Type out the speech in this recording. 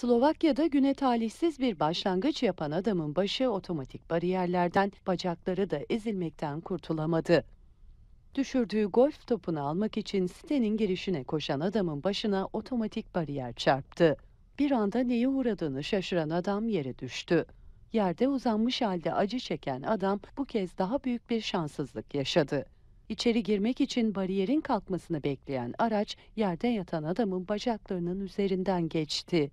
Slovakya'da güne talihsiz bir başlangıç yapan adamın başı otomatik bariyerlerden, bacakları da ezilmekten kurtulamadı. Düşürdüğü golf topunu almak için sitenin girişine koşan adamın başına otomatik bariyer çarptı. Bir anda neye uğradığını şaşıran adam yere düştü. Yerde uzanmış halde acı çeken adam bu kez daha büyük bir şanssızlık yaşadı. İçeri girmek için bariyerin kalkmasını bekleyen araç yerde yatan adamın bacaklarının üzerinden geçti.